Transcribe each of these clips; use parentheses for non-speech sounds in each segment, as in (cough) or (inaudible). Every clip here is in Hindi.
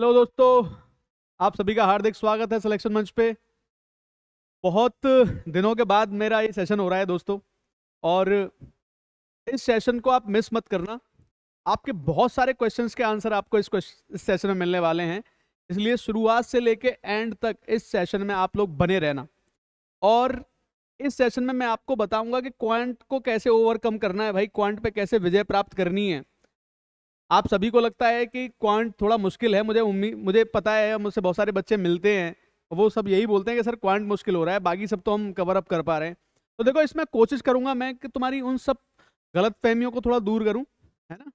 हेलो दोस्तों आप सभी का हार्दिक स्वागत है सिलेक्शन मंच पे बहुत दिनों के बाद मेरा ये सेशन हो रहा है दोस्तों और इस सेशन को आप मिस मत करना आपके बहुत सारे क्वेश्चंस के आंसर आपको इस इस सेशन में मिलने वाले हैं इसलिए शुरुआत से लेके एंड तक इस सेशन में आप लोग बने रहना और इस सेशन में मैं आपको बताऊंगा कि क्वांट को कैसे ओवरकम करना है भाई क्वांट पे कैसे विजय प्राप्त करनी है आप सभी को लगता है कि क्वांट थोड़ा मुश्किल है मुझे उम्मीद मुझे पता है मुझसे बहुत सारे बच्चे मिलते हैं वो सब यही बोलते हैं कि सर क्वांट मुश्किल हो रहा है बाकी सब तो हम कवर अप कर पा रहे हैं तो देखो इसमें कोशिश करूंगा मैं कि तुम्हारी उन सब गलत फहमियों को थोड़ा दूर करूं है ना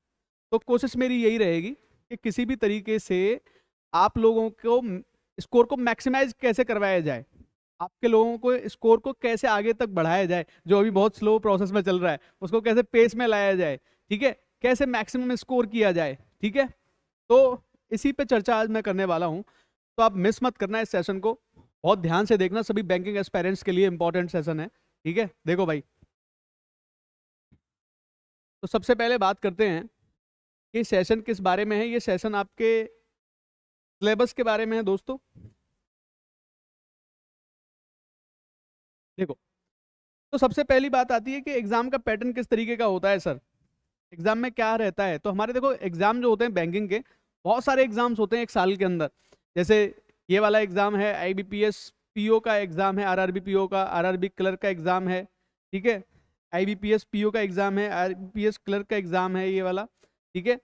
तो कोशिश मेरी यही रहेगी कि किसी भी तरीके से आप लोगों को स्कोर को मैक्सिमाइज कैसे करवाया जाए आपके लोगों को स्कोर को कैसे आगे तक बढ़ाया जाए जो अभी बहुत स्लो प्रोसेस में चल रहा है उसको कैसे पेस में लाया जाए ठीक है कैसे मैक्सिमम स्कोर किया जाए ठीक है तो इसी पे चर्चा आज मैं करने वाला हूँ तो आप मिस मत करना इस सेशन को बहुत ध्यान से देखना सभी बैंकिंग एक्सपेरेंट्स के लिए इंपॉर्टेंट सेशन है ठीक है देखो भाई तो सबसे पहले बात करते हैं कि सेशन किस बारे में है ये सेशन आपके सिलेबस के बारे में है दोस्तों देखो तो सबसे पहली बात आती है कि एग्ज़ाम का पैटर्न किस तरीके का होता है सर एग्जाम में क्या रहता है तो हमारे देखो एग्जाम जो होते हैं बैंकिंग के बहुत सारे एग्जाम्स होते हैं एक साल के अंदर जैसे ये वाला एग्जाम है I B P S P O का एग्जाम है R R B P O का आर आर बी क्लर्क का एग्जाम है ठीक है I B P S P O का एग्जाम है R B P S clerk का एग्जाम है ये वाला ठीक है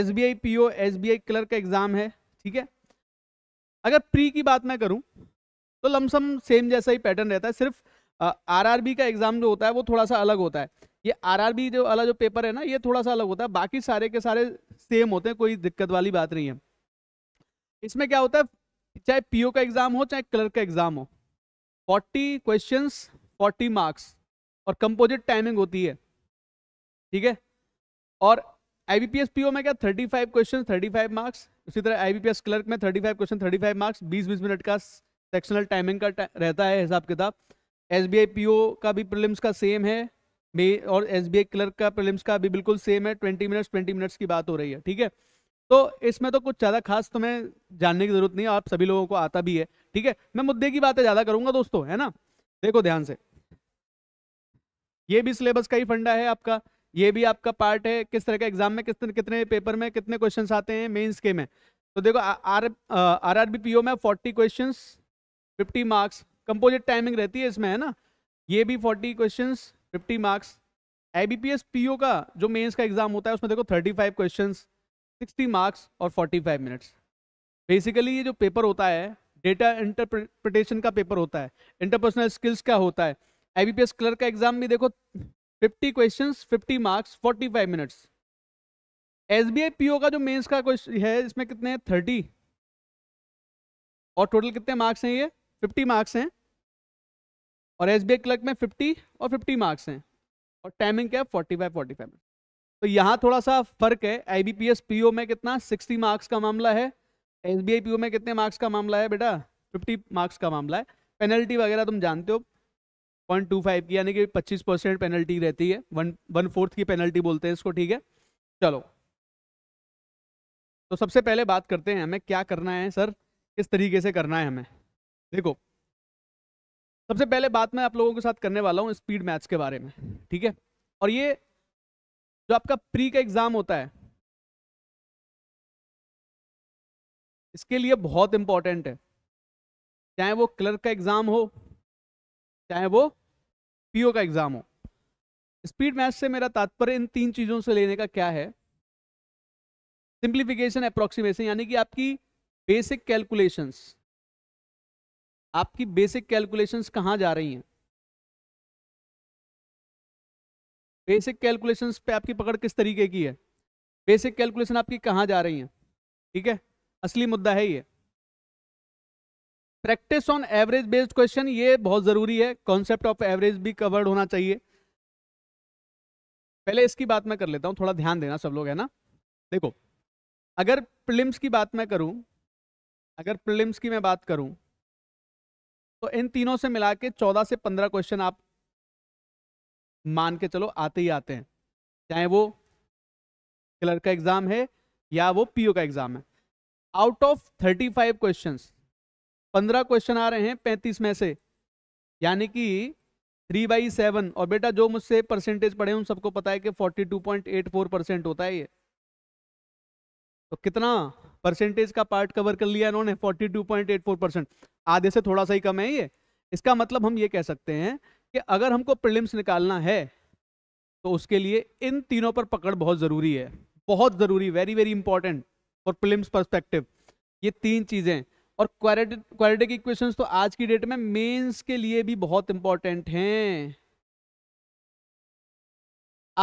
S B I P O S B I clerk का एग्जाम है ठीक है अगर प्री की बात मैं करूँ तो लमसम सेम जैसा ही पैटर्न रहता है सिर्फ आर आर बी का एग्जाम जो होता है वो थोड़ा सा अलग होता है ये आरआरबी जो वाला जो पेपर है ना ये थोड़ा सा अलग होता है बाकी सारे के सारे सेम होते हैं कोई दिक्कत वाली बात नहीं है इसमें क्या होता है चाहे पीओ का एग्जाम हो चाहे क्लर्क का एग्जाम हो फोर्टी क्वेश्चन फोर्टी मार्क्स और कंपोजिट टाइमिंग होती है ठीक है और आईबीपीएस पीओ में क्या 35 क्वेश्चन फाइव मार्क्स उसी तरह आईबीपीएस क्लर्क में फाइव क्वेश्चन फाइव मार्क्स बीस बीस मिनट का सेक्शनल टाइमिंग का रहता है हिसाब किताब एस बी का भी प्रिलिम्स का सेम है बी और एस बी आई क्लर्क का प्रिलिम्स का अभी बिल्कुल सेम है ट्वेंटी मिनट्स ट्वेंटी मिनट्स की बात हो रही है ठीक है तो इसमें तो कुछ ज़्यादा खास तुम्हें तो जानने की ज़रूरत नहीं है आप सभी लोगों को आता भी है ठीक है मैं मुद्दे की बातें ज़्यादा करूँगा दोस्तों है ना देखो ध्यान से ये भी सिलेबस का ही फंडा है आपका ये भी आपका पार्ट है किस तरह का एग्जाम में तरह कितने पेपर में कितने क्वेश्चन आते हैं मेन्स के में तो देखो R R R B P O में forty question fifty marks composite timing रहती है इसमें है ना ये भी forty question fifty marks IBPS PO का जो मेंस का एग्जाम होता है उसमें देखो thirty five question sixty marks और फोर्टी फाइव मिनट्स बेसिकली ये जो पेपर होता है डेटा इंटरप्रिटेशन का पेपर होता है इंटरपर्सनल स्किल्स का होता है आईबीपीएस क्लर्क का एग्जाम भी देखो fifty question fifty marks forty five minutes S B I PO का जो मेन्स का क्वेश्चन है इसमें कितने हैं थर्टी और टोटल कितने मार्क्स हैं ये फिफ्टी मार्क्स हैं और एस बी क्लर्क में फिफ्टी और फिफ्टी मार्क्स हैं और टाइमिंग क्या है फोर्टी फाइव फोर्टी फाइव तो यहाँ थोड़ा सा फर्क है I B P S P O में कितना सिक्सटी मार्क्स का मामला है S B I P O में कितने मार्क्स का मामला है बेटा फिफ्टी मार्क्स का मामला है पेनल्टी वगैरह तुम जानते हो पॉइंट टू फाइव की यानी कि पच्चीस परसेंट पेनल्टी रहती है वन वन फोर्थ की पेनल्टी बोलते हैं इसको ठीक है चलो तो सबसे पहले बात करते हैं हमें क्या करना है सर किस तरीके से करना है हमें देखो सबसे पहले बात मैं आप लोगों के साथ करने वाला हूँ स्पीड मैथ्स के बारे में ठीक है और ये जो आपका प्री का एग्ज़ाम होता है इसके लिए बहुत इंपॉर्टेंट है चाहे वो क्लर्क का एग्ज़ाम हो चाहे वो पीओ का एग्ज़ाम हो स्पीड मैथ से मेरा तात्पर्य इन तीन चीज़ों से लेने का क्या है सिंप्लीफिकेशन अप्रोक्सीमेशन यानी कि आपकी बेसिक कैलकुलेशंस आपकी बेसिक कैलकुलेशंस कहाँ जा रही हैं बेसिक कैलकुलेशंस पे आपकी पकड़ किस तरीके की है बेसिक कैलकुलेशन आपकी कहाँ जा रही हैं ठीक है असली मुद्दा है ये practice on average based question ये बहुत ज़रूरी है कॉन्सेप्ट ऑफ एवरेज भी कवर्ड होना चाहिए पहले इसकी बात मैं कर लेता हूँ थोड़ा ध्यान देना सब लोग है ना देखो अगर प्रिलिम्स की बात मैं करूँ अगर प्रिलिम्स की मैं बात करूँ तो इन तीनों से मिला के चौदह से पंद्रह क्वेश्चन आप मान के चलो आते ही आते हैं चाहे वो क्लर्क का एग्जाम है या वो पीओ का एग्जाम है out of thirty five question पंद्रह क्वेश्चन आ रहे हैं पैंतीस में से यानी कि थ्री बाई सेवन और बेटा जो मुझसे परसेंटेज पढ़े उन सबको पता है कि forty two point eight four percent होता है ये तो कितना परसेंटेज का पार्ट कवर कर लिया इन्होंने 42.84 परसेंट आधे से थोड़ा सा ही कम है ये इसका मतलब हम ये कह सकते हैं कि अगर हमको प्रिलिम्स निकालना है तो उसके लिए इन तीनों पर पकड़ बहुत ज़रूरी है बहुत ज़रूरी वेरी वेरी इंपॉर्टेंट और प्रिलिम्स परस्पेक्टिव ये तीन चीज़ें और क्वारिटी क्वाड्रेटिक इक्वेशंस तो आज की डेट में मेन्स के लिए भी बहुत इंपॉर्टेंट हैं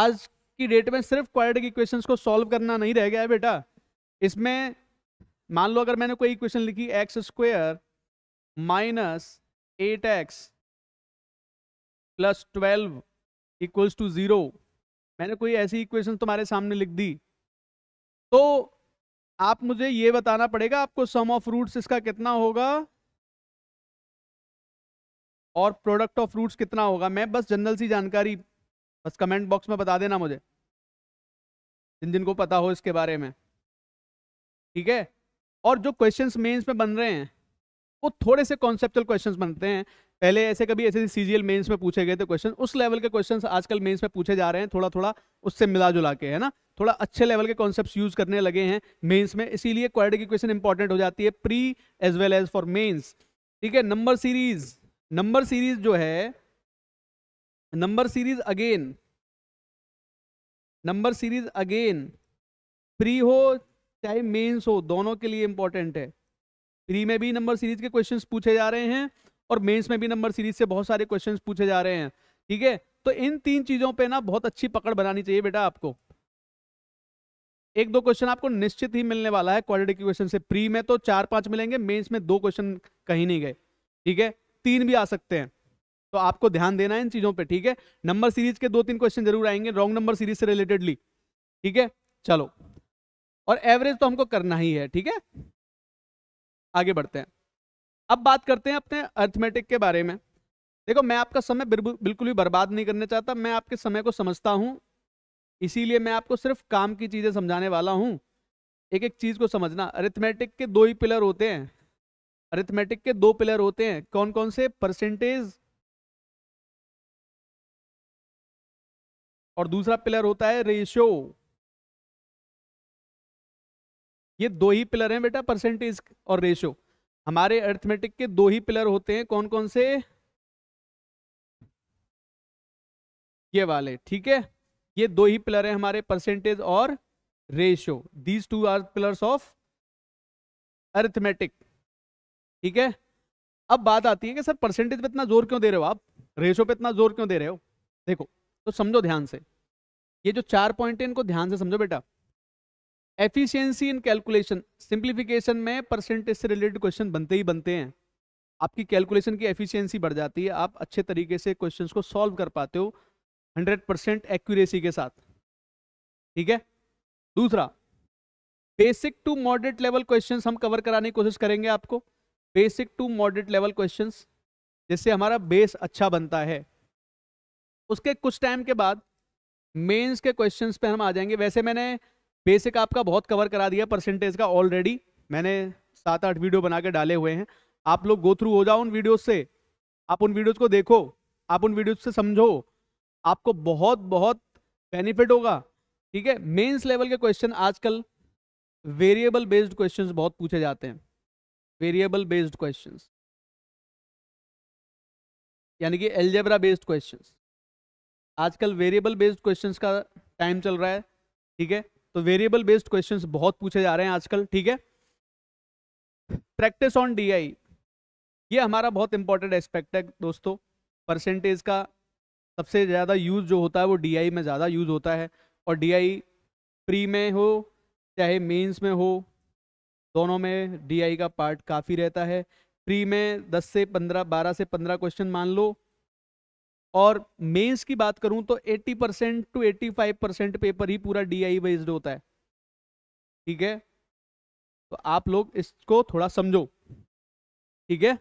आज की डेट में सिर्फ क्वारिटी इक्वेशंस को सॉल्व करना नहीं रह गया है बेटा इसमें मान लो अगर मैंने कोई इक्वेशन लिखी x square minus eight x plus twelve equals to zero मैंने कोई ऐसी इक्वेशन तुम्हारे सामने लिख दी तो आप मुझे ये बताना पड़ेगा आपको सम ऑफ रूट्स इसका कितना होगा और प्रोडक्ट ऑफ रूट्स कितना होगा मैं बस जनरल सी जानकारी बस कमेंट बॉक्स में बता देना मुझे जिन जिनको पता हो इसके बारे में ठीक है और जो क्वेश्चंस मेंस में बन रहे हैं वो थोड़े से कॉन्सेप्चुअल क्वेश्चंस बनते हैं पहले ऐसे कभी ऐसे सीजीएल मेंस में पूछे गए थे क्वेश्चन उस लेवल के क्वेश्चंस आजकल मेंस में पूछे जा रहे हैं थोड़ा थोड़ा उससे मिला जुला के है ना थोड़ा अच्छे लेवल के कॉन्सेप्ट यूज करने लगे हैं मेंस में इसीलिए क्वालिटी की क्वेश्चन इंपॉर्टेंट हो जाती है pre as well as for mains ठीक है नंबर सीरीज नंबर सीरीज जो है number series again number series again pre हो चाहे मेंस हो दोनों के लिए इंपॉर्टेंट है प्री में भी नंबर सीरीज के क्वेश्चंस पूछे जा रहे हैं और मेंस में भी नंबर सीरीज से बहुत सारे क्वेश्चंस पूछे जा रहे हैं ठीक है तो इन तीन चीजों पे ना बहुत अच्छी पकड़ बनानी चाहिए बेटा आपको एक दो क्वेश्चन आपको निश्चित ही मिलने वाला है क्वालिटी क्वेश्चन से प्री में तो चार पांच मिलेंगे मेंस में दो क्वेश्चन कहीं नहीं गए ठीक है तीन भी आ सकते हैं तो आपको ध्यान देना है इन चीजों पे ठीक है नंबर सीरीज के दो तीन क्वेश्चन जरूर आएंगे रॉन्ग नंबर सीरीज से रिलेटेडली ठीक है चलो और एवरेज तो हमको करना ही है ठीक है आगे बढ़ते हैं अब बात करते हैं अपने अर्थमेटिक के बारे में देखो मैं आपका समय बिल्कुल भी बर्बाद नहीं करना चाहता मैं आपके समय को समझता हूँ इसीलिए मैं आपको सिर्फ काम की चीज़ें समझाने वाला हूँ एक एक चीज़ को समझना अरिथमेटिक के दो ही पिलर होते हैं अरिथमेटिक के दो पिलर होते हैं कौन कौन से परसेंटेज और दूसरा पिलर होता है रेशियो ये दो ही पिलर हैं बेटा परसेंटेज और रेशियो हमारे अर्थमेटिक के दो ही पिलर होते हैं कौन कौन से ये वाले ठीक है ये दो ही पिलर हैं हमारे परसेंटेज और ratio these two are pillars of arithmetic ठीक है अब बात आती है कि सर परसेंटेज पे इतना जोर क्यों दे रहे हो आप रेशो पे इतना जोर क्यों दे रहे हो देखो तो समझो ध्यान से ये जो चार पॉइंट है इनको ध्यान से समझो बेटा एफिशिएंसी इन कैलकुलेशन सिंप्लीफिकेशन में परसेंटेज से रिलेटेड क्वेश्चन बनते ही बनते हैं आपकी कैलकुलेशन की एफिशिएंसी बढ़ जाती है आप अच्छे तरीके से क्वेश्चंस को सॉल्व कर पाते हो 100 परसेंट एक्यूरेसी के साथ ठीक है दूसरा basic to moderate level questions हम कवर कराने की कोशिश करेंगे आपको basic to moderate level question जिससे हमारा बेस अच्छा बनता है उसके कुछ टाइम के बाद मेन्स के क्वेश्चन पर हम आ जाएंगे वैसे मैंने बेसिक आपका बहुत कवर करा दिया परसेंटेज का ऑलरेडी मैंने सात आठ वीडियो बना के डाले हुए हैं आप लोग गो थ्रू हो जाओ उन वीडियोज से आप उन वीडियोज को देखो आप उन वीडियोज से समझो आपको बहुत बहुत बेनिफिट होगा ठीक है मेंस लेवल के क्वेश्चन आजकल वेरिएबल बेस्ड क्वेश्चंस बहुत पूछे जाते हैं वेरिएबल बेस्ड क्वेश्चंस यानी कि एल्जेब्रा बेस्ड क्वेश्चंस आजकल वेरिएबल बेस्ड क्वेश्चंस का टाइम चल रहा है ठीक है तो वेरिएबल बेस्ड क्वेश्चंस बहुत पूछे जा रहे हैं आजकल ठीक है प्रैक्टिस ऑन डीआई ये हमारा बहुत इंपॉर्टेंट एस्पेक्ट है दोस्तों परसेंटेज का सबसे ज़्यादा यूज जो होता है वो डीआई में ज़्यादा यूज होता है और डीआई प्री में हो चाहे मेंस में हो दोनों में डीआई का पार्ट काफ़ी रहता है प्री में दस से पंद्रह बारह से पंद्रह क्वेश्चन मान लो और मेंस की बात करूं तो 80 परसेंट टू 85 परसेंट पेपर ही पूरा डी आई बेस्ड होता है ठीक है तो आप लोग इसको थोड़ा समझो ठीक है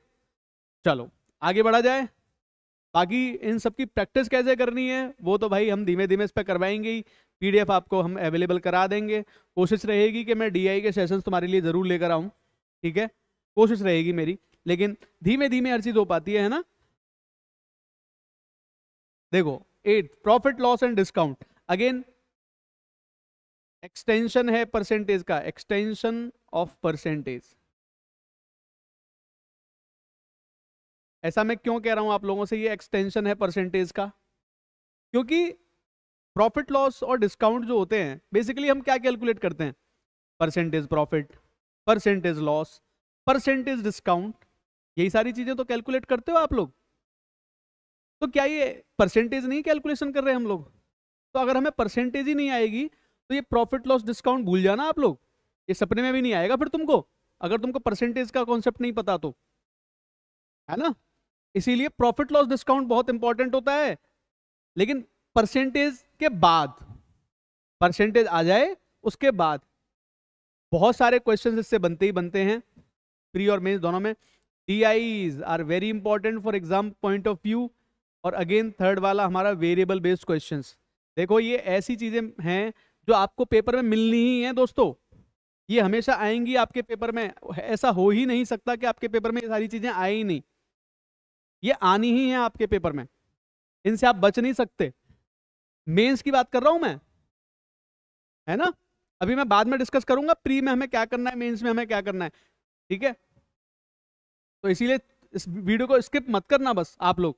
चलो आगे बढ़ा जाए बाकी इन सब की प्रैक्टिस कैसे करनी है वो तो भाई हम धीमे धीमे इस पर करवाएंगे ही पीडीएफ आपको हम अवेलेबल करा देंगे कोशिश रहेगी कि मैं डीआई के सेशंस तुम्हारे लिए ज़रूर लेकर आऊँ ठीक है कोशिश रहेगी मेरी लेकिन धीमे धीमे हर चीज़ हो पाती है ना देखो eight profit loss and discount again extension है परसेंटेज का एक्सटेंशन ऑफ परसेंटेज ऐसा मैं क्यों कह रहा हूं आप लोगों से ये एक्सटेंशन है परसेंटेज का क्योंकि प्रॉफिट लॉस और डिस्काउंट जो होते हैं बेसिकली हम क्या कैलकुलेट करते हैं percentage profit percentage loss percentage discount यही सारी चीजें तो कैलकुलेट करते हो आप लोग तो क्या ये परसेंटेज नहीं कैलकुलेशन कर रहे हम लोग तो अगर हमें परसेंटेज ही नहीं आएगी तो ये प्रॉफिट लॉस डिस्काउंट भूल जाना आप लोग ये सपने में भी नहीं आएगा फिर तुमको अगर तुमको परसेंटेज का कॉन्सेप्ट नहीं पता तो है ना इसीलिए प्रॉफिट लॉस डिस्काउंट बहुत इंपॉर्टेंट होता है लेकिन परसेंटेज के बाद परसेंटेज आ जाए उसके बाद बहुत सारे क्वेश्चन इससे बनते ही बनते हैं प्री और मेन्स दोनों में D Is are very important for exam point of view और अगेन थर्ड वाला हमारा वेरिएबल बेस्ड क्वेश्चन देखो ये ऐसी चीज़ें हैं जो आपको पेपर में मिलनी ही है दोस्तों ये हमेशा आएंगी आपके पेपर में ऐसा हो ही नहीं सकता कि आपके पेपर में ये सारी चीज़ें आए ही नहीं ये आनी ही है आपके पेपर में इनसे आप बच नहीं सकते मेंस की बात कर रहा हूं मैं है ना अभी मैं बाद में डिस्कस करूंगा प्री में हमें क्या करना है मेंस में हमें क्या करना है ठीक है तो इसीलिए इस वीडियो को स्किप मत करना बस आप लोग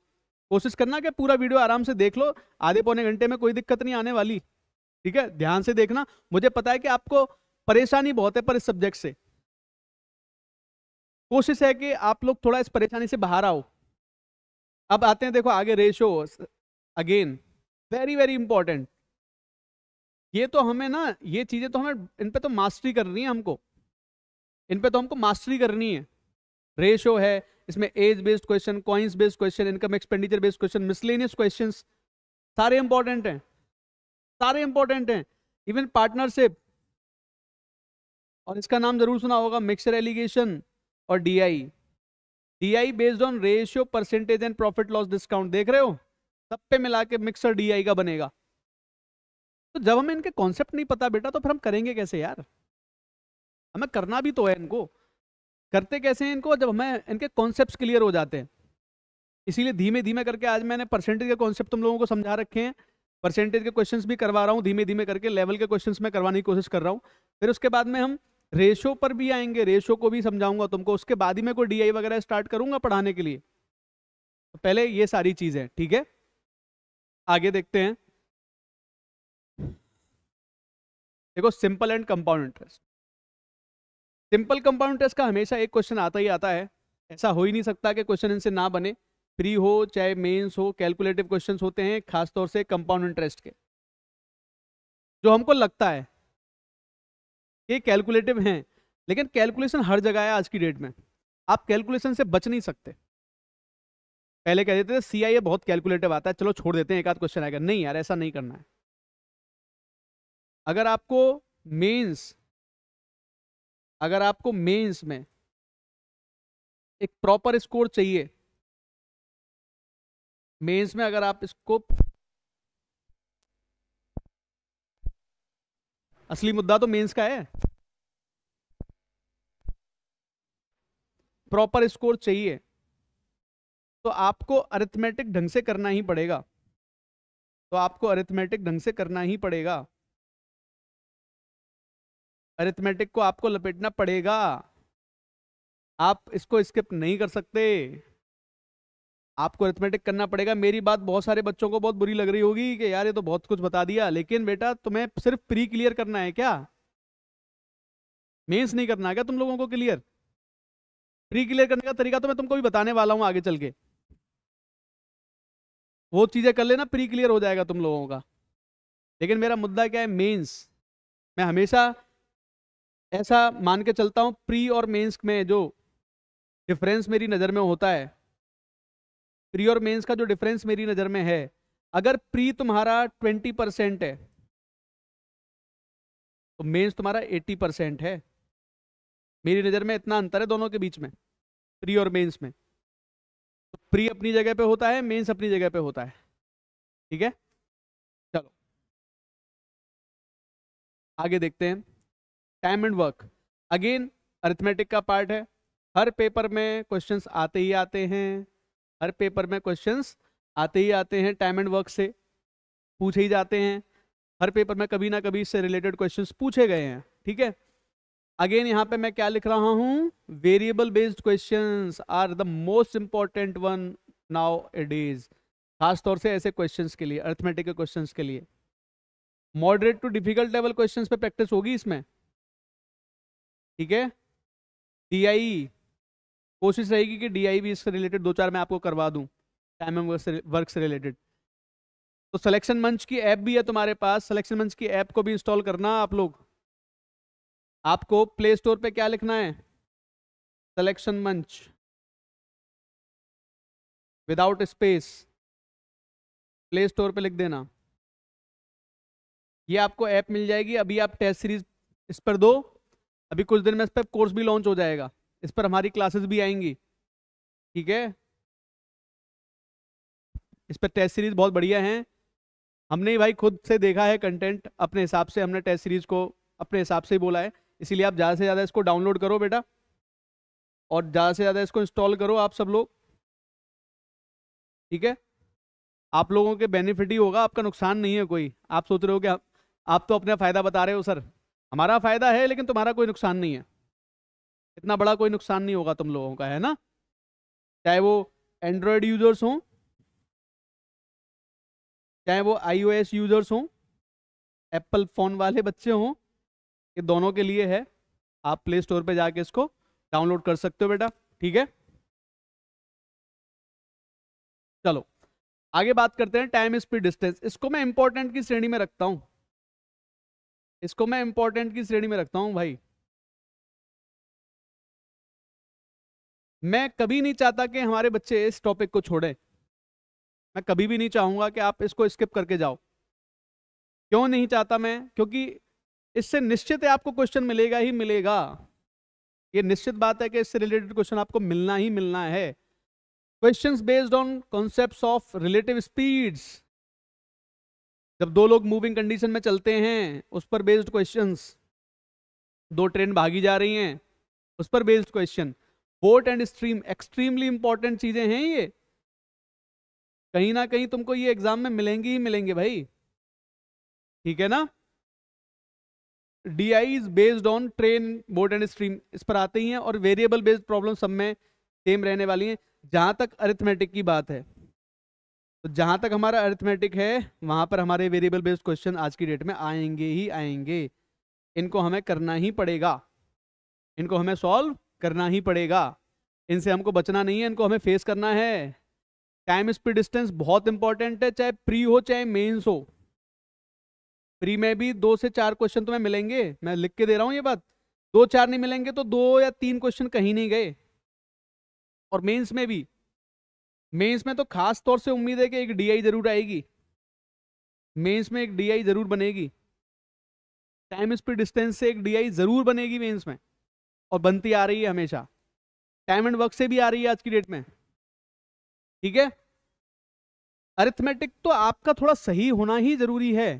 कोशिश करना कि पूरा वीडियो आराम से देख लो आधे पौने घंटे में कोई दिक्कत नहीं आने वाली ठीक है ध्यान से देखना मुझे पता है कि आपको परेशानी बहुत है पर इस सब्जेक्ट से कोशिश है कि आप लोग थोड़ा इस परेशानी से बाहर आओ अब आते हैं देखो आगे ratio again very very important ये तो हमें ना ये चीजें तो हमें इन पे तो मास्टरी करनी है हमको इन पे तो हमको मास्टरी करनी है रेशो है इसमें age based question coins based question income expenditure based question miscellaneous question सारे इंपॉर्टेंट हैं सारे इंपॉर्टेंट हैं इवन पार्टनरशिप और इसका नाम जरूर सुना होगा मिक्सर एलिगेशन और DI DI based on ratio percentage and profit loss discount देख रहे हो सब पे मिला के मिक्सर डीआई का बनेगा तो जब हमें इनके कॉन्सेप्ट नहीं पता बेटा तो फिर हम करेंगे कैसे यार हमें करना भी तो है इनको करते कैसे हैं इनको जब हमें इनके कॉन्सेप्ट क्लियर हो जाते हैं इसीलिए धीमे धीमे करके आज मैंने परसेंटेज के कॉन्सेप्ट तुम लोगों को समझा रखे हैं परसेंटेज के क्वेश्चंस भी करवा रहा हूँ धीमे धीमे करके लेवल के क्वेश्चंस में करवाने की कोशिश कर रहा हूँ फिर उसके बाद में हम रेशो पर भी आएंगे रेशो को भी समझाऊंगा तुमको उसके बाद ही मैं कोई डी वगैरह स्टार्ट करूंगा पढ़ाने के लिए तो पहले ये सारी चीज है ठीक है आगे देखते हैं देखो simple and compound interest simple compound test का हमेशा एक क्वेश्चन आता ही आता है ऐसा हो ही नहीं सकता कि क्वेश्चन इनसे ना बने प्री हो चाहे मेंस हो कैलकुलेटिव क्वेश्चन होते हैं खासतौर से कंपाउंड इंटरेस्ट के जो हमको लगता है कि कैलकुलेटिव हैं लेकिन कैलकुलेशन हर जगह है आज की डेट में आप कैलकुलेशन से बच नहीं सकते पहले कह देते थे सी आई ए बहुत कैलकुलेटिव आता है चलो छोड़ देते हैं एक आध क्वेश्चन आएगा नहीं यार ऐसा नहीं करना है अगर आपको मेन्स अगर आपको मेंस में एक प्रॉपर स्कोर चाहिए मेंस में अगर आप इसको असली मुद्दा तो मेंस का है प्रॉपर स्कोर चाहिए तो आपको अरिथमेटिक ढंग से करना ही पड़ेगा तो आपको अरिथमेटिक ढंग से करना ही पड़ेगा अरिथमेटिक को आपको लपेटना पड़ेगा आप इसको स्किप नहीं कर सकते आपको अरिथमेटिक करना पड़ेगा मेरी बात बहुत सारे बच्चों को बहुत बुरी लग रही होगी कि यार ये तो बहुत कुछ बता दिया लेकिन बेटा तुम्हें सिर्फ प्री क्लियर करना है क्या मेंस नहीं करना है क्या तुम लोगों को क्लियर प्री क्लियर करने का तरीका तो मैं तुमको भी बताने वाला हूं आगे चल के वो चीजें कर लेना प्री क्लियर हो जाएगा तुम लोगों का लेकिन मेरा मुद्दा क्या है मेन्स मैं हमेशा ऐसा मान के चलता हूँ प्री और मेंस में जो डिफरेंस मेरी नज़र में होता है प्री और मेंस का जो डिफरेंस मेरी नज़र में है अगर प्री तुम्हारा ट्वेंटी परसेंट है तो मेंस तुम्हारा एट्टी परसेंट है मेरी नज़र में इतना अंतर है दोनों के बीच में प्री और मेंस में तो प्री अपनी जगह पे होता है मेंस अपनी जगह पे होता है ठीक है चलो आगे देखते हैं time and work again arithmetic का पार्ट है हर पेपर में क्वेश्चंस आते ही आते हैं हर पेपर में क्वेश्चंस आते ही आते हैं टाइम एंड वर्क से पूछे ही जाते हैं हर पेपर में कभी ना कभी इससे रिलेटेड क्वेश्चंस पूछे गए हैं ठीक है अगेन यहाँ पे मैं क्या लिख रहा हूँ variable based questions are the most important one now it is खासतौर से ऐसे क्वेश्चन के लिए अर्थमेटिक के क्वेश्चन के लिए moderate to difficult level question पे प्रैक्टिस होगी इसमें ठीक है डी e। कोशिश रहेगी कि डी e भी इससे रिलेटेड दो चार मैं आपको करवा दूँ टाइम एंड वर्क से रिलेटेड तो सिलेक्शन मंच की ऐप भी है तुम्हारे पास सिलेक्शन मंच की ऐप को भी इंस्टॉल करना आप लोग आपको प्ले स्टोर पे क्या लिखना है सिलेक्शन मंच विदाउट स्पेस प्ले स्टोर पे लिख देना ये आपको ऐप मिल जाएगी अभी आप टेस्ट सीरीज इस पर दो अभी कुछ दिन में इस पर कोर्स भी लॉन्च हो जाएगा इस पर हमारी क्लासेस भी आएंगी ठीक है इस पर टेस्ट सीरीज बहुत बढ़िया हैं हमने भाई खुद से देखा है कंटेंट अपने हिसाब से हमने टेस्ट सीरीज को अपने हिसाब से ही बोला है इसीलिए आप ज़्यादा से ज़्यादा इसको डाउनलोड करो बेटा और ज़्यादा से ज़्यादा इसको इंस्टॉल करो आप सब लोग ठीक है आप लोगों के बेनिफिट ही होगा आपका नुकसान नहीं है कोई आप सोच रहे हो कि आप, आप तो अपना फ़ायदा बता रहे हो सर हमारा फ़ायदा है लेकिन तुम्हारा कोई नुकसान नहीं है इतना बड़ा कोई नुकसान नहीं होगा तुम लोगों का है ना चाहे वो एंड्रॉयड यूज़र्स हों चाहे वो आईओएस यूज़र्स हों एप्पल फ़ोन वाले बच्चे हों ये दोनों के लिए है आप प्ले स्टोर पर जाके इसको डाउनलोड कर सकते हो बेटा ठीक है चलो आगे बात करते हैं टाइम स्पीड डिस्टेंस इसको मैं इंपॉर्टेंट की श्रेणी में रखता हूँ इसको मैं इंपॉर्टेंट की श्रेणी में रखता हूं भाई मैं कभी नहीं चाहता कि हमारे बच्चे इस टॉपिक को छोड़ें मैं कभी भी नहीं चाहूंगा कि आप इसको स्किप करके जाओ क्यों नहीं चाहता मैं क्योंकि इससे निश्चित आपको क्वेश्चन मिलेगा ही मिलेगा ये निश्चित बात है कि इससे रिलेटेड क्वेश्चन आपको मिलना ही मिलना है questions based on concepts of relative speeds जब दो लोग मूविंग कंडीशन में चलते हैं उस पर बेस्ड क्वेश्चंस दो ट्रेन भागी जा रही हैं उस पर based question boat and stream extremely important चीजें हैं ये कहीं ना कहीं तुमको ये एग्जाम में मिलेंगी ही मिलेंगे भाई ठीक है ना D I is based on train boat and stream इस पर आते ही हैं और वेरिएबल बेस्ड प्रॉब्लम सब में सेम रहने वाली हैं जहां तक अरिथमेटिक की बात है तो जहां तक हमारा अर्थमेटिक है वहां पर हमारे वेरिएबल बेस्ड क्वेश्चन आज की डेट में आएंगे ही आएंगे इनको हमें करना ही पड़ेगा इनको हमें सॉल्व करना ही पड़ेगा इनसे हमको बचना नहीं है इनको हमें फेस करना है टाइम स्पीड डिस्टेंस बहुत इंपॉर्टेंट है चाहे प्री हो चाहे मेन्स हो प्री में भी दो से चार क्वेश्चन तुम्हें मिलेंगे मैं लिख के दे रहा हूँ ये बात दो चार नहीं मिलेंगे तो दो या तीन क्वेश्चन कहीं नहीं गए और मेंस में भी मेंस में तो खास तौर से उम्मीद है कि एक डीआई जरूर आएगी मेंस में एक डीआई जरूर बनेगी टाइम स्पीड डिस्टेंस से एक डीआई जरूर बनेगी मेंस में और बनती आ रही है हमेशा टाइम एंड वर्क से भी आ रही है आज की डेट में ठीक है अरिथमेटिक तो आपका थोड़ा सही होना ही जरूरी है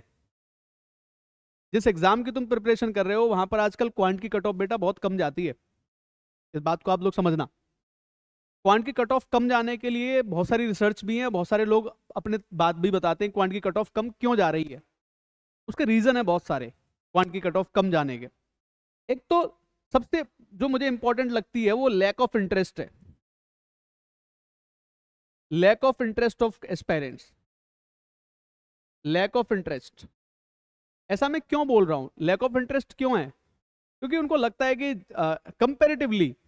जिस एग्जाम की तुम प्रिपरेशन कर रहे हो वहां पर आजकल क्वांट की कट ऑफ बेटा बहुत कम जाती है इस बात को आप लोग समझना क्वांट की कट ऑफ कम जाने के लिए बहुत सारी रिसर्च भी है बहुत सारे लोग अपने बात भी बताते हैं क्वांट की कट ऑफ कम क्यों जा रही है उसके रीज़न है बहुत सारे क्वांट की कट ऑफ कम जाने के एक तो सबसे जो मुझे इंपॉर्टेंट लगती है वो लैक ऑफ इंटरेस्ट है lack of interest of aspirants lack of interest ऐसा मैं क्यों बोल रहा हूँ लैक ऑफ इंटरेस्ट क्यों है क्योंकि उनको लगता है कि comparatively uh,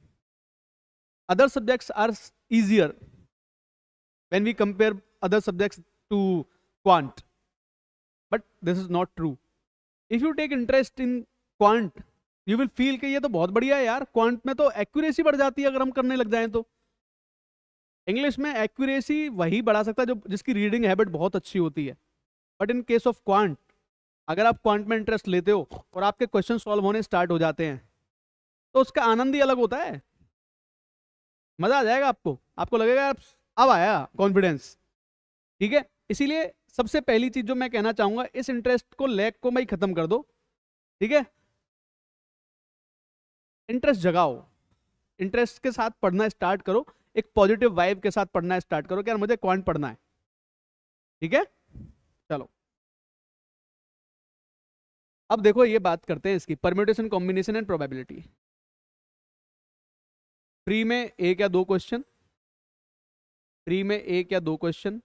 other subjects are easier when we compare other subjects to quant but this is not true if you take interest in quant you will feel कि ये तो बहुत बढ़िया है यार क्वांट में तो एक्यूरेसी बढ़ जाती है अगर हम करने लग जाएं तो इंग्लिश में एक्यूरेसी वही बढ़ा सकता है जो जिसकी रीडिंग हैबिट बहुत अच्छी होती है but in case of quant अगर आप क्वांट में इंटरेस्ट लेते हो और आपके क्वेश्चन सॉल्व होने स्टार्ट हो जाते हैं तो उसका आनंद ही अलग होता है मज़ा आ जाएगा आपको आपको लगेगा आप अब आया कॉन्फिडेंस ठीक है इसीलिए सबसे पहली चीज़ जो मैं कहना चाहूंगा इस इंटरेस्ट को लैग को मैं ख़त्म कर दो ठीक है इंटरेस्ट जगाओ इंटरेस्ट के साथ पढ़ना स्टार्ट करो एक पॉजिटिव वाइब के साथ पढ़ना स्टार्ट करो कि यार मुझे क्वांट पढ़ना है ठीक है चलो अब देखो ये बात करते हैं इसकी permutation combination and probability pre में एक या दो क्वेश्चन प्री में एक या दो क्वेश्चन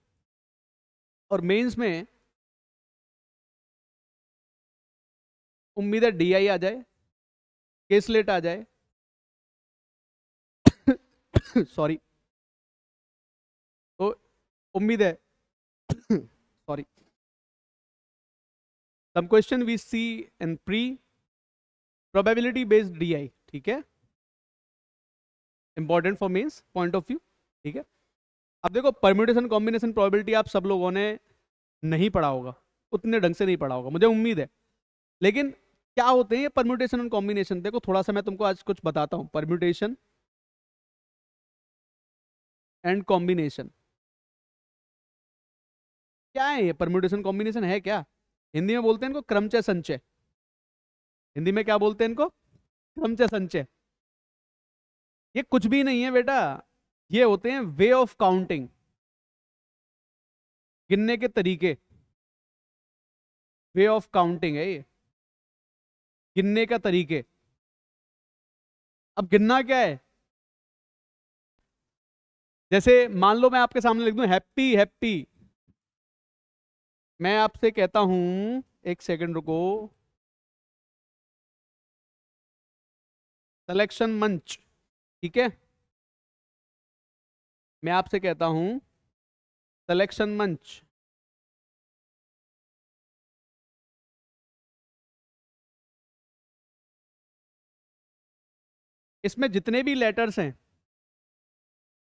और मेंस में उम्मीद है डीआई आ जाए केसलेट आ जाए सॉरी (coughs) तो उम्मीद है sorry some question we see and pre probability based DI ठीक है important for mains point of view ठीक है अब देखो परम्यूटेशन कॉम्बिनेशन प्रॉबिलिटी आप सब लोगों ने नहीं पढ़ा होगा उतने ढंग से नहीं पढ़ा होगा मुझे उम्मीद है लेकिन क्या होते हैं ये परम्यूटेशन एंड कॉम्बिनेशन देखो थोड़ा सा मैं तुमको आज कुछ बताता हूँ परम्यूटेशन एंड कॉम्बिनेशन क्या है ये परम्यूटेशन कॉम्बिनेशन है क्या हिंदी में बोलते हैं इनको क्रमचय संचय हिंदी में क्या बोलते हैं इनको क्रमचय संचय ये कुछ भी नहीं है बेटा ये होते हैं वे ऑफ काउंटिंग गिनने के तरीके वे ऑफ काउंटिंग है ये गिनने का तरीके अब गिनना क्या है जैसे मान लो मैं आपके सामने लिख दूं हैप्पी हैप्पी मैं आपसे कहता हूं एक सेकंड रुको सिलेक्शन मंच ठीक है मैं आपसे कहता हूं सिलेक्शन मंच इसमें जितने भी लेटर्स हैं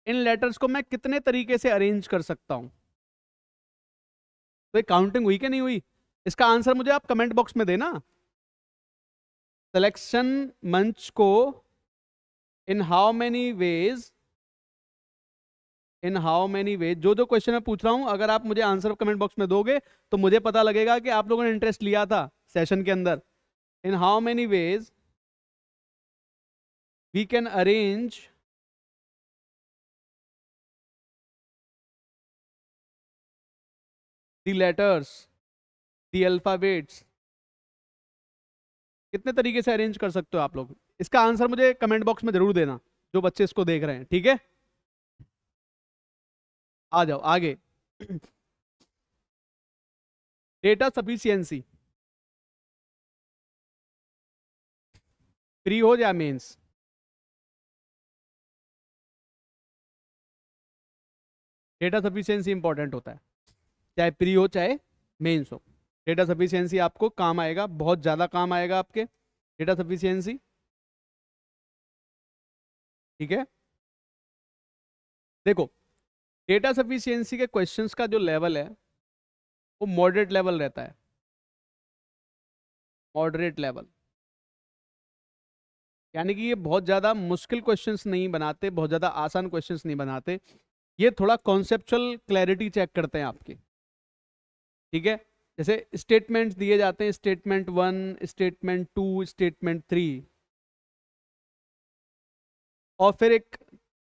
इन लेटर्स को मैं कितने तरीके से अरेंज कर सकता हूं तो ये काउंटिंग हुई कि नहीं हुई इसका आंसर मुझे आप कमेंट बॉक्स में देना सिलेक्शन मंच को in how many ways in how many ways जो जो क्वेश्चन मैं पूछ रहा हूं अगर आप मुझे आंसर कमेंट बॉक्स में दोगे तो मुझे पता लगेगा कि आप लोगों ने इंटरेस्ट लिया था सेशन के अंदर in how many ways we can arrange the letters the alphabets कितने तरीके से अरेंज कर सकते हो आप लोग इसका आंसर मुझे कमेंट बॉक्स में जरूर देना जो बच्चे इसको देख रहे हैं ठीक है आ जाओ आगे डेटा सफिशियंसी प्री हो या मेंस डेटा सफिशियंसी इंपॉर्टेंट होता है चाहे प्री हो चाहे मेंस हो डेटा सफिशियंसी आपको काम आएगा बहुत ज़्यादा काम आएगा आपके डेटा सफिशियंसी ठीक है देखो डेटा सफिशियंसी के क्वेश्चंस का जो लेवल है वो मॉडरेट लेवल रहता है मॉडरेट लेवल यानी कि ये बहुत ज़्यादा मुश्किल क्वेश्चंस नहीं बनाते बहुत ज़्यादा आसान क्वेश्चंस नहीं बनाते ये थोड़ा कॉन्सेप्चुअल क्लैरिटी चेक करते हैं आपके ठीक है जैसे स्टेटमेंट्स दिए जाते हैं statement one statement two statement three और फिर एक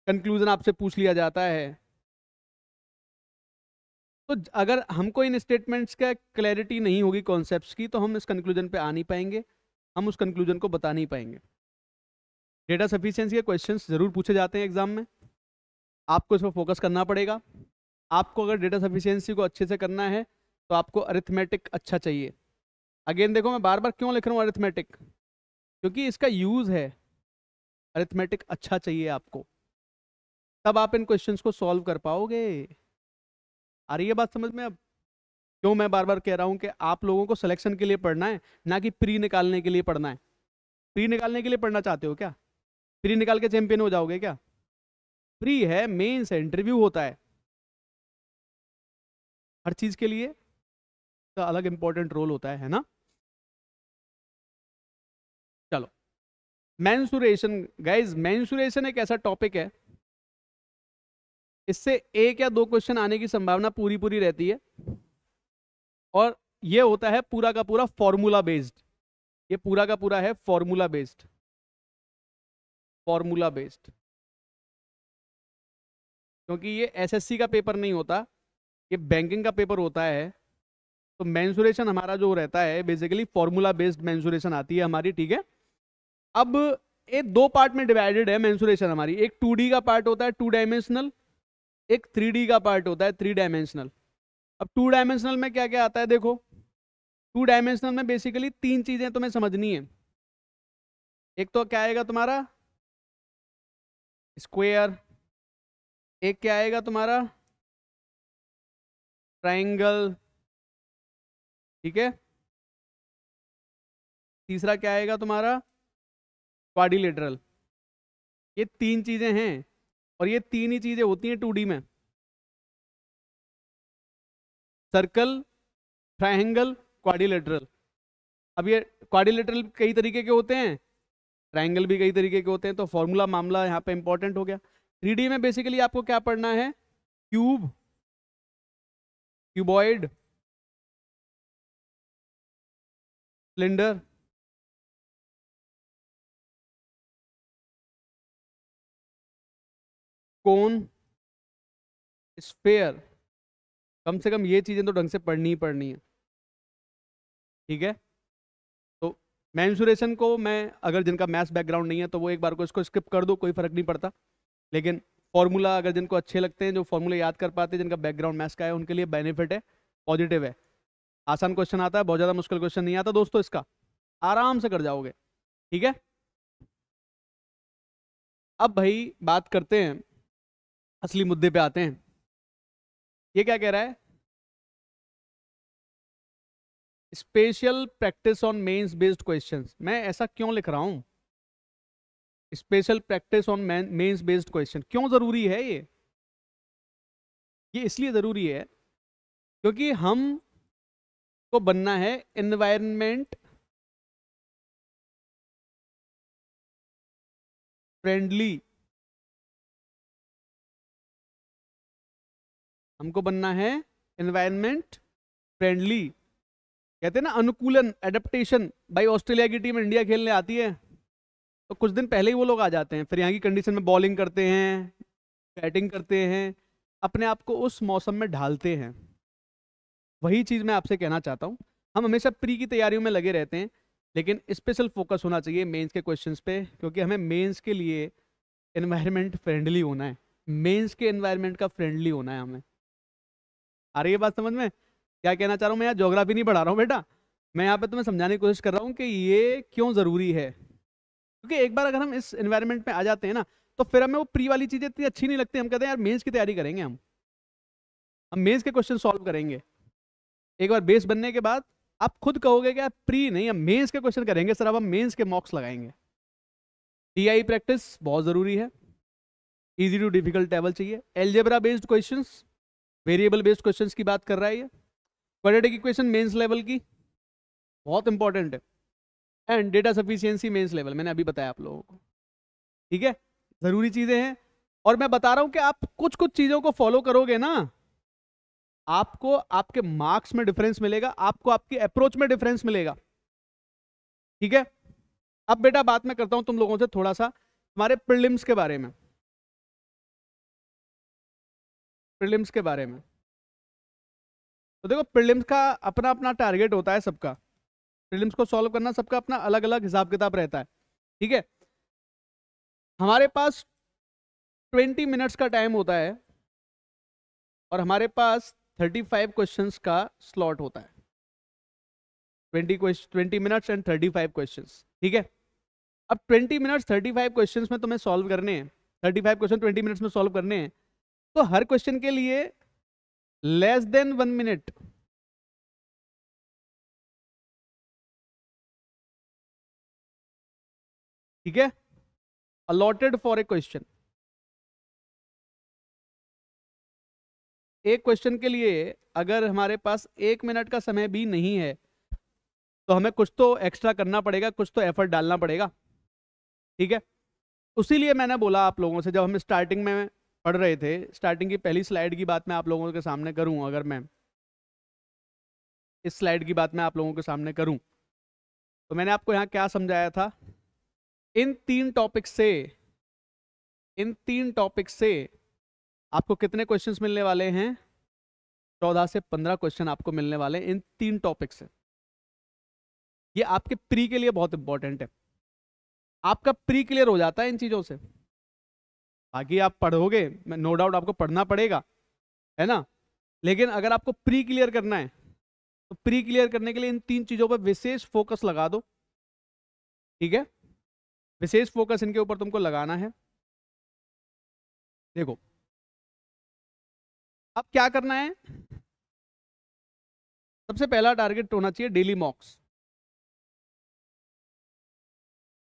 कंक्लूजन आपसे पूछ लिया जाता है तो अगर हमको इन स्टेटमेंट्स का क्लैरिटी नहीं होगी कॉन्सेप्ट्स की तो हम इस कंक्लूजन पे आ नहीं पाएंगे हम उस कंक्लूजन को बता नहीं पाएंगे डेटा सफिशियंसी के क्वेश्चंस ज़रूर पूछे जाते हैं एग्ज़ाम में आपको इस पर फोकस करना पड़ेगा आपको अगर डेटा सफिशियंसी को अच्छे से करना है तो आपको अरिथमेटिक अच्छा चाहिए अगेन देखो मैं बार बार क्यों लिख रहा हूँ अरिथमेटिक क्योंकि इसका यूज़ है अरिथमेटिक अच्छा चाहिए आपको तब आप इन क्वेश्चंस को सॉल्व कर पाओगे आ रही है बात समझ में अब क्यों मैं बार बार कह रहा हूं कि आप लोगों को सिलेक्शन के लिए पढ़ना है ना कि प्री निकालने के लिए पढ़ना है प्री निकालने के लिए पढ़ना चाहते हो क्या प्री निकाल के चैंपियन हो जाओगे क्या प्री है मेन्स है इंटरव्यू होता है हर चीज के लिए का अलग इंपॉर्टेंट रोल होता है, है ना चलो मैंसुरेशन गाइज मैंसुरेशन एक ऐसा टॉपिक है इससे एक या दो क्वेश्चन आने की संभावना पूरी पूरी रहती है और ये होता है पूरा का पूरा फॉर्मूला बेस्ड ये पूरा का पूरा है फॉर्मूला बेस्ड फॉर्मूला बेस्ड क्योंकि ये एसएससी का पेपर नहीं होता ये बैंकिंग का पेपर होता है तो मैंसुरेशन हमारा जो रहता है बेसिकली फॉर्मूला बेस्ड मैंसुरेशन आती है हमारी ठीक है अब ये दो पार्ट में डिवाइडेड है मैंसुरेशन हमारी एक टू का पार्ट होता है टू डायमेंशनल एक थ्री का पार्ट होता है थ्री डायमेंशनल अब टू डायमेंशनल में क्या क्या आता है देखो टू डायमेंशनल में बेसिकली तीन चीज़ें तुम्हें समझनी है एक तो क्या आएगा तुम्हारा स्क्वेयर एक क्या आएगा तुम्हारा ट्राइंगल ठीक है तीसरा क्या आएगा तुम्हारा लेटरल ये तीन चीज़ें हैं और ये तीन ही चीज़ें होती हैं टू में सर्कल ट्राइंगल क्वाडिलेटरल अब ये क्वाडिलेटरल कई तरीके के होते हैं ट्राइंगल भी कई तरीके के होते हैं तो फॉर्मूला मामला यहाँ पे इंपॉर्टेंट हो गया थ्री में बेसिकली आपको क्या पढ़ना है cube cuboid cylinder cone sphere कम से कम ये चीज़ें तो ढंग से पढ़नी ही पढ़नी है ठीक है तो मैंसुरेशन को मैं अगर जिनका मैथ्स बैकग्राउंड नहीं है तो वो एक बार को इसको स्किप कर दो कोई फ़र्क नहीं पड़ता लेकिन फॉर्मूला अगर जिनको अच्छे लगते हैं जो फॉर्मूला याद कर पाते हैं जिनका बैकग्राउंड मैथ्स का है उनके लिए बेनिफिट है पॉजिटिव है आसान क्वेश्चन आता है बहुत ज़्यादा मुश्किल क्वेश्चन नहीं आता दोस्तों इसका आराम से कर जाओगे ठीक है अब भाई बात करते हैं असली मुद्दे पे आते हैं ये क्या कह रहा है special practice on mains based questions मैं ऐसा क्यों लिख रहा हूं special practice on mains based question क्यों ज़रूरी है ये ये इसलिए ज़रूरी है क्योंकि हम को बनना है एनवायरमेंट फ्रेंडली हमको बनना है एनवायरमेंट फ्रेंडली कहते हैं ना अनुकूलन एडेप्टेशन भाई ऑस्ट्रेलिया की टीम इंडिया खेलने आती है तो कुछ दिन पहले ही वो लोग आ जाते हैं फिर यहाँ की कंडीशन में बॉलिंग करते हैं बैटिंग करते हैं अपने आप को उस मौसम में ढालते हैं वही चीज़ मैं आपसे कहना चाहता हूँ हम हमेशा प्री की तैयारियों में लगे रहते हैं लेकिन स्पेशल फोकस होना चाहिए मेंस के क्वेश्चंस पे क्योंकि हमें मेंस के लिए एनवायरनमेंट फ्रेंडली होना है मेंस के एनवायरनमेंट का फ्रेंडली होना है हमें आ रही है बात समझ में क्या कहना चाह रहा हूँ मैं यहाँ जोग्राफी नहीं पढ़ा रहा हूँ बेटा मैं यहाँ पे तुम्हें समझाने की कोशिश कर रहा हूँ कि ये क्यों ज़रूरी है क्योंकि एक बार अगर हम इस इन्वायरमेंट में आ जाते हैं ना तो फिर हमें वो प्री वाली चीज़ें इतनी अच्छी नहीं लगती हम कहते हैं यार मेन्स की तैयारी करेंगे हम हम मेन्स के क्वेश्चन सॉल्व करेंगे एक बार बेस बनने के बाद आप खुद कहोगे कि आप प्री नहीं हम मेन्स के क्वेश्चन करेंगे सर अब हम मेन्स के मॉक्स लगाएंगे टी प्रैक्टिस बहुत ज़रूरी है इजी टू डिफिकल्ट टेबल चाहिए algebra based questions variable based questions की बात कर रहा है ये क्वाड्रेटिक इक्वेशन मेंस लेवल की बहुत इंपॉर्टेंट है and data sufficiency mains level मैंने अभी बताया आप लोगों को ठीक है ज़रूरी चीज़ें हैं और मैं बता रहा हूं कि आप कुछ कुछ चीज़ों को फॉलो करोगे ना आपको आपके मार्क्स में डिफरेंस मिलेगा आपको आपकी अप्रोच में डिफरेंस मिलेगा ठीक है अब बेटा बात मैं करता हूं तुम लोगों से थोड़ा सा हमारे प्रिलिम्स के बारे में प्रिलिम्स के बारे में तो देखो प्रिलिम्स का अपना अपना टारगेट होता है सबका प्रिलिम्स को सॉल्व करना सबका अपना अलग अलग हिसाब किताब रहता है ठीक है हमारे पास ट्वेंटी मिनट्स का टाइम होता है और हमारे पास थर्टी फाइव क्वेश्चन का स्लॉट होता है twenty twenty minutes and thirty five question ठीक है अब twenty minutes thirty five question में तुम्हें सॉल्व करने हैं thirty five question twenty minutes में सॉल्व करने हैं तो हर क्वेश्चन के लिए लेस देन वन मिनट ठीक है अलॉटेड फॉर ए क्वेश्चन एक क्वेश्चन के लिए अगर हमारे पास एक मिनट का समय भी नहीं है तो हमें कुछ तो एक्स्ट्रा करना पड़ेगा कुछ तो एफर्ट डालना पड़ेगा ठीक है उसी लिए मैंने बोला आप लोगों से जब हम स्टार्टिंग में पढ़ रहे थे स्टार्टिंग की पहली स्लाइड की बात मैं आप लोगों के सामने करूं अगर मैं इस स्लाइड की बात मैं आप लोगों के सामने करूं तो मैंने आपको यहाँ क्या समझाया था इन तीन टॉपिक से इन तीन टॉपिक से आपको कितने क्वेश्चंस मिलने वाले हैं चौदह से पंद्रह क्वेश्चन आपको मिलने वाले इन तीन टॉपिक से ये आपके प्री के लिए बहुत इंपॉर्टेंट है आपका प्री क्लियर हो जाता है इन चीज़ों से बाकी आप पढ़ोगे नो डाउट आपको पढ़ना पड़ेगा है ना लेकिन अगर आपको प्री क्लियर करना है तो प्री क्लियर करने के लिए इन तीन चीज़ों पर विशेष फोकस लगा दो ठीक है विशेष फोकस इनके ऊपर तुमको लगाना है देखो अब क्या करना है सबसे पहला टारगेट होना चाहिए डेली मॉक्स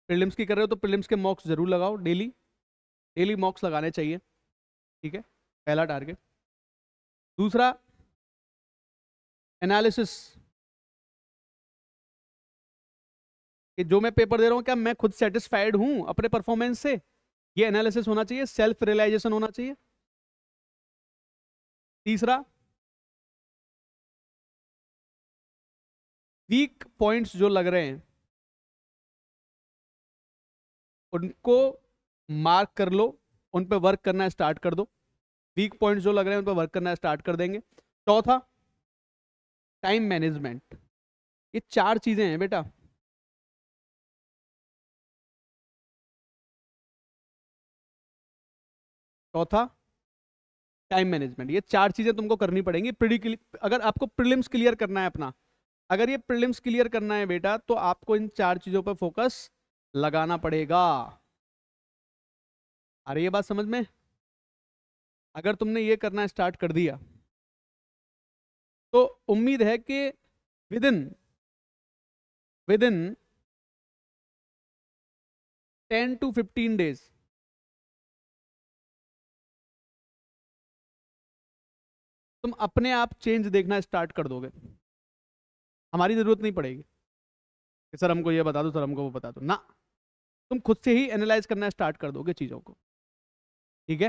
प्रिलिम्स की कर रहे हो तो प्रिलिम्स के मॉक्स जरूर लगाओ डेली डेली मॉक्स लगाने चाहिए ठीक है पहला टारगेट दूसरा एनालिसिस कि जो मैं पेपर दे रहा हूँ क्या मैं खुद सेटिस्फाइड हूँ अपने परफॉर्मेंस से ये एनालिसिस होना चाहिए सेल्फ रियलाइजेशन होना चाहिए तीसरा वीक पॉइंट्स जो लग रहे हैं उनको मार्क कर लो उन पर वर्क करना स्टार्ट कर दो वीक पॉइंट जो लग रहे हैं उन पर वर्क करना स्टार्ट कर देंगे चौथा टाइम मैनेजमेंट ये चार चीज़ें हैं बेटा चौथा टाइम मैनेजमेंट ये चार चीज़ें तुमको करनी पड़ेंगी प्रिडी अगर आपको प्रिलिम्स क्लियर करना है अपना अगर ये प्रिलिम्स क्लियर करना है बेटा तो आपको इन चार चीज़ों पर फोकस लगाना पड़ेगा आ रही है बात समझ में अगर तुमने ये करना स्टार्ट कर दिया तो उम्मीद है कि within within ten to fifteen days तुम अपने आप चेंज देखना स्टार्ट कर दोगे हमारी ज़रूरत नहीं पड़ेगी कि सर हमको ये बता दो सर हमको वो बता दो ना तुम खुद से ही एनालाइज करना स्टार्ट कर दोगे चीज़ों को ठीक है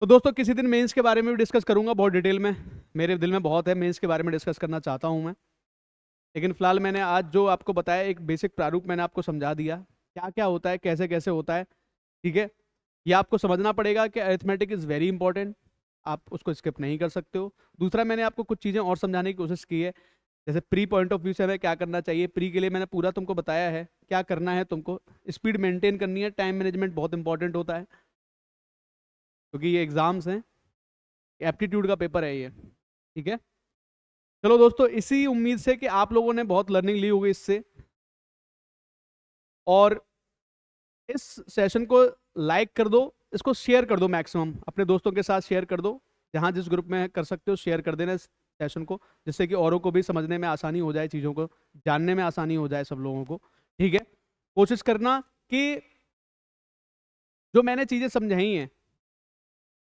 तो दोस्तों किसी दिन मेंस के बारे में भी डिस्कस करूंगा बहुत डिटेल में मेरे दिल में बहुत है मेंस के बारे में डिस्कस करना चाहता हूं मैं लेकिन फिलहाल मैंने आज जो आपको बताया एक बेसिक प्रारूप मैंने आपको समझा दिया क्या क्या होता है कैसे कैसे होता है ठीक है ये आपको समझना पड़ेगा कि अरिथमेटिक इज़ वेरी इंपॉर्टेंट आप उसको स्किप नहीं कर सकते हो दूसरा मैंने आपको कुछ चीज़ें और समझाने की कोशिश की है जैसे प्री पॉइंट ऑफ व्यू से हमें क्या करना चाहिए प्री के लिए मैंने पूरा तुमको बताया है क्या करना है तुमको स्पीड मेंटेन करनी है टाइम मैनेजमेंट बहुत इंपॉर्टेंट होता है क्योंकि ये एग्ज़ाम्स हैं एप्टीट्यूड का पेपर है ये ठीक है चलो दोस्तों इसी उम्मीद से कि आप लोगों ने बहुत लर्निंग ली होगी इससे और इस सेशन को लाइक कर दो इसको शेयर कर दो मैक्सिमम अपने दोस्तों के साथ शेयर कर दो जहाँ जिस ग्रुप में कर सकते हो शेयर कर देना इस सेशन को जिससे कि औरों को भी समझने में आसानी हो जाए चीज़ों को जानने में आसानी हो जाए सब लोगों को ठीक है कोशिश करना कि जो मैंने चीज़ें समझाई हैं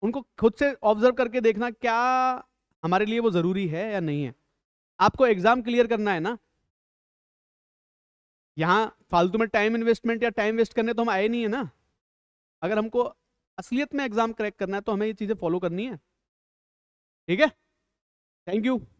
उनको खुद से ऑब्जर्व करके देखना क्या हमारे लिए वो ज़रूरी है या नहीं है आपको एग्ज़ाम क्लियर करना है ना यहाँ फालतू में टाइम इन्वेस्टमेंट या टाइम वेस्ट करने तो हम आए नहीं है ना अगर हमको असलियत में एग्ज़ाम क्रैक करना है तो हमें ये चीज़ें फॉलो करनी है ठीक है थैंक यू